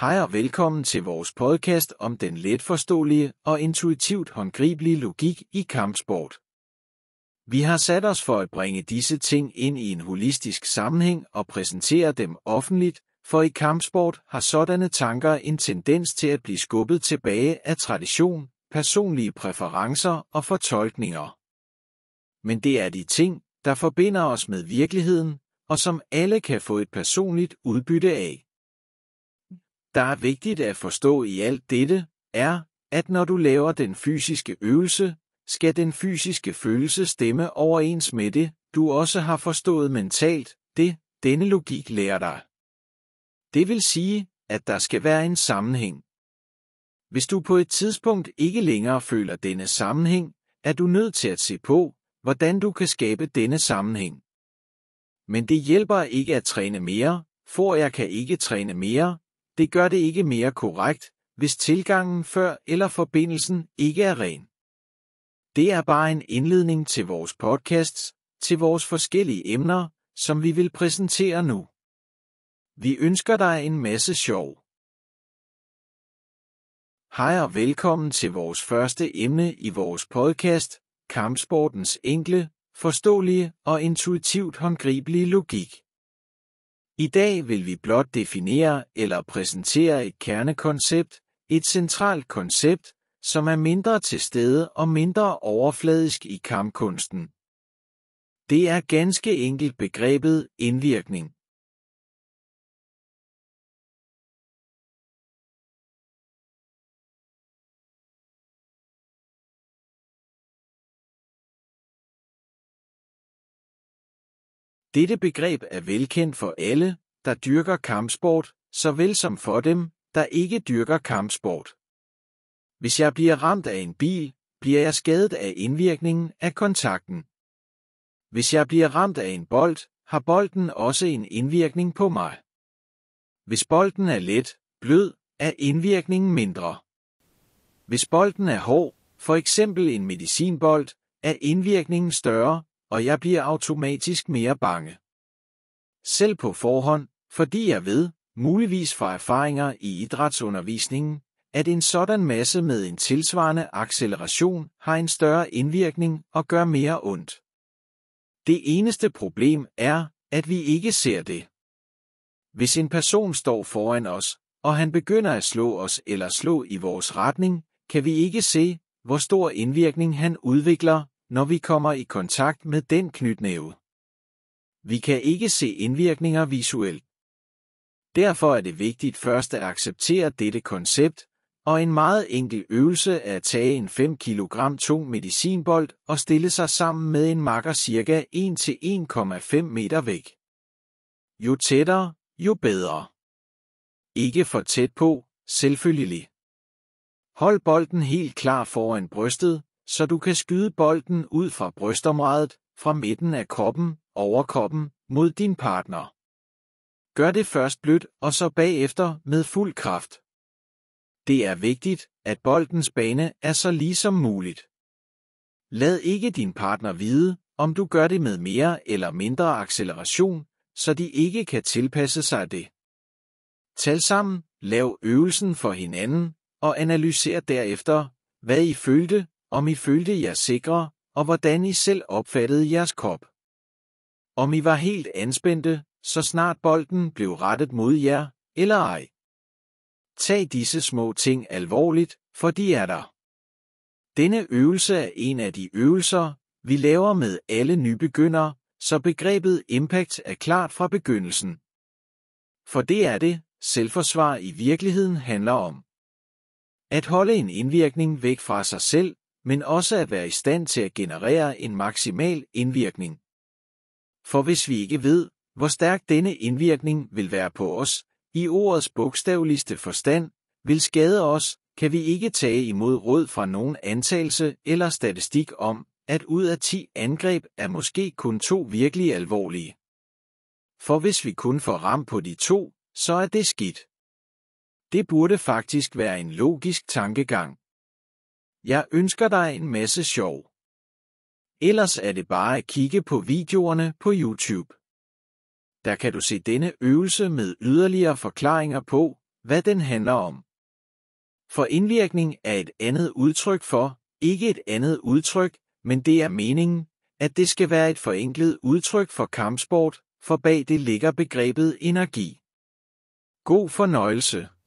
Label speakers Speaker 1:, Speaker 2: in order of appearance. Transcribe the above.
Speaker 1: Hej og velkommen til vores podcast om den letforståelige og intuitivt håndgribelige logik i kampsport. Vi har sat os for at bringe disse ting ind i en holistisk sammenhæng og præsentere dem offentligt, for i kampsport har sådanne tanker en tendens til at blive skubbet tilbage af tradition, personlige præferencer og fortolkninger. Men det er de ting, der forbinder os med virkeligheden, og som alle kan få et personligt udbytte af der er vigtigt at forstå i alt dette, er, at når du laver den fysiske øvelse, skal den fysiske følelse stemme overens med det, du også har forstået mentalt, det, denne logik lærer dig. Det vil sige, at der skal være en sammenhæng. Hvis du på et tidspunkt ikke længere føler denne sammenhæng, er du nødt til at se på, hvordan du kan skabe denne sammenhæng. Men det hjælper ikke at træne mere, for jeg kan ikke træne mere, det gør det ikke mere korrekt, hvis tilgangen før eller forbindelsen ikke er ren. Det er bare en indledning til vores podcasts, til vores forskellige emner, som vi vil præsentere nu. Vi ønsker dig en masse sjov. Hej og velkommen til vores første emne i vores podcast, kampsportens enkle, forståelige og intuitivt håndgribelige logik. I dag vil vi blot definere eller præsentere et kernekoncept, et centralt koncept, som er mindre til stede og mindre overfladisk i kampkunsten. Det er ganske enkelt begrebet indvirkning. Dette begreb er velkendt for alle, der dyrker kampsport, såvel som for dem, der ikke dyrker kampsport. Hvis jeg bliver ramt af en bil, bliver jeg skadet af indvirkningen af kontakten. Hvis jeg bliver ramt af en bold, har bolden også en indvirkning på mig. Hvis bolden er let, blød, er indvirkningen mindre. Hvis bolden er hård, for eksempel en medicinbold, er indvirkningen større, og jeg bliver automatisk mere bange. Selv på forhånd, fordi jeg ved, muligvis fra erfaringer i idrætsundervisningen, at en sådan masse med en tilsvarende acceleration har en større indvirkning og gør mere ondt. Det eneste problem er, at vi ikke ser det. Hvis en person står foran os, og han begynder at slå os eller slå i vores retning, kan vi ikke se, hvor stor indvirkning han udvikler, når vi kommer i kontakt med den knytnæve. Vi kan ikke se indvirkninger visuelt. Derfor er det vigtigt først at acceptere dette koncept, og en meget enkel øvelse er at tage en 5 kg tung medicinbold og stille sig sammen med en makker cirka 1-1,5 meter væk. Jo tættere, jo bedre. Ikke for tæt på, selvfølgelig. Hold bolden helt klar foran brystet, så du kan skyde bolden ud fra brystområdet, fra midten af koppen, over koppen, mod din partner. Gør det først blødt og så bagefter med fuld kraft. Det er vigtigt, at boldens bane er så lige som muligt. Lad ikke din partner vide, om du gør det med mere eller mindre acceleration, så de ikke kan tilpasse sig det. Tal sammen, lav øvelsen for hinanden og analyser derefter, hvad I følte, om I følte jer sikre, og hvordan I selv opfattede jeres krop. Om I var helt anspændte, så snart bolden blev rettet mod jer, eller ej. Tag disse små ting alvorligt, for de er der. Denne øvelse er en af de øvelser, vi laver med alle nybegyndere, så begrebet impact er klart fra begyndelsen. For det er det, selvforsvar i virkeligheden handler om. At holde en indvirkning væk fra sig selv, men også at være i stand til at generere en maksimal indvirkning. For hvis vi ikke ved, hvor stærk denne indvirkning vil være på os, i ordets bogstaveligste forstand, vil skade os, kan vi ikke tage imod råd fra nogen antagelse eller statistik om, at ud af 10 angreb er måske kun to virkelig alvorlige. For hvis vi kun får ram på de to, så er det skidt. Det burde faktisk være en logisk tankegang, jeg ønsker dig en masse sjov. Ellers er det bare at kigge på videoerne på YouTube. Der kan du se denne øvelse med yderligere forklaringer på, hvad den handler om. For indvirkning er et andet udtryk for, ikke et andet udtryk, men det er meningen, at det skal være et forenklet udtryk for kampsport, for bag det ligger begrebet energi. God fornøjelse!